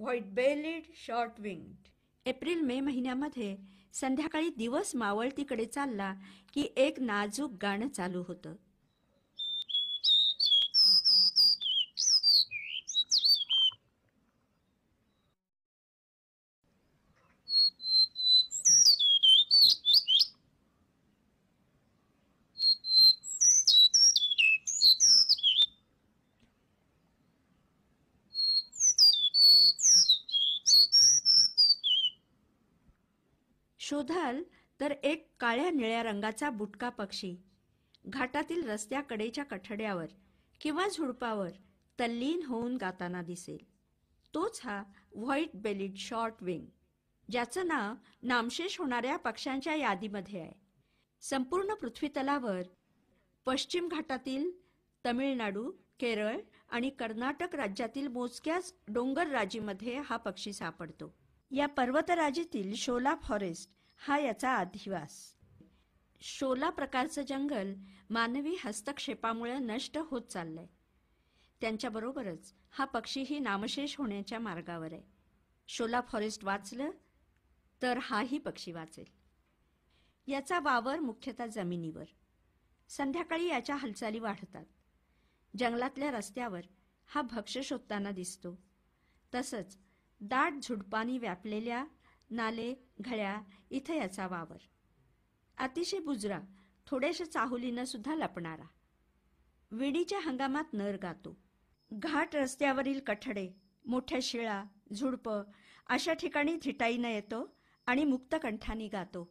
white bellied short winged April May महिन्यामध्ये संध्याकाळी दिवस मावळतीकडे चालला की एक नाजूक गाणं चालू होतं शोधाल तर एक काळ्या निळ्या रंगाचा बुटका पक्षी घाटातील रस्त्याकडेच्या कठड्यावर किंवा झुडपावर तल्लीन होऊन गाताना दिसेल तोच हा व्हाईट बेलिड शॉर्ट विंग ज्याचं नाव नामशेष होणाऱ्या पक्ष्यांच्या यादीमध्ये आहे संपूर्ण पृथ्वीतलावर पश्चिम घाटातील तमिळनाडू केरळ आणि कर्नाटक राज्यातील मोजक्याच डोंगरराजीमध्ये हा पक्षी सापडतो या पर्वतराजीतील शोला फॉरेस्ट हा याचा अधिवास शोला प्रकारचं जंगल मानवी हस्तक्षेपामुळे नष्ट होत चाललंय त्यांच्याबरोबरच हा पक्षीही नामशेष होण्याच्या मार्गावर आहे शोला फॉरेस्ट वाचलं तर हाही पक्षी वाचेल याचा वावर मुख्यतः जमिनीवर संध्याकाळी याच्या हालचाली वाढतात जंगलातल्या रस्त्यावर हा भक्ष शोधताना दिसतो तसंच दाट झुडपानी व्यापलेल्या नाले घळ्या इथं याचा वावर अतिशय बुजरा थोड्याशा चाहुलीनं सुद्धा लपणारा विडीच्या हंगामात नर गातो घाट रस्त्यावरील कठडे मोठ्या शिळा झुडपं अशा ठिकाणी थिटाईनं येतो आणि मुक्तकंठाने गातो